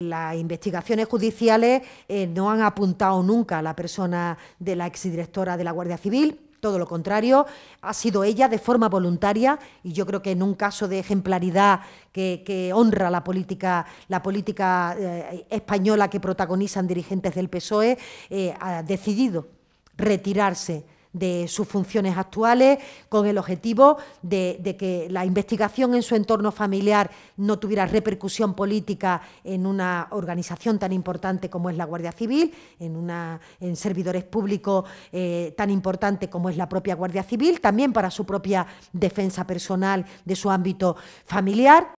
Las investigaciones judiciales eh, no han apuntado nunca a la persona de la exdirectora de la Guardia Civil. Todo lo contrario, ha sido ella de forma voluntaria y yo creo que en un caso de ejemplaridad que, honra la política, la política eh, española que protagonizan dirigentes del PSOE, eh, ha decidido retirarse de sus funciones actuales con el objetivo de, que la investigación en su entorno familiar no tuviera repercusión política en una organización tan importante como es la Guardia Civil, en, una, en servidores públicos eh, tan importante como es la propia Guardia Civil, también para su propia defensa personal de su ámbito familiar.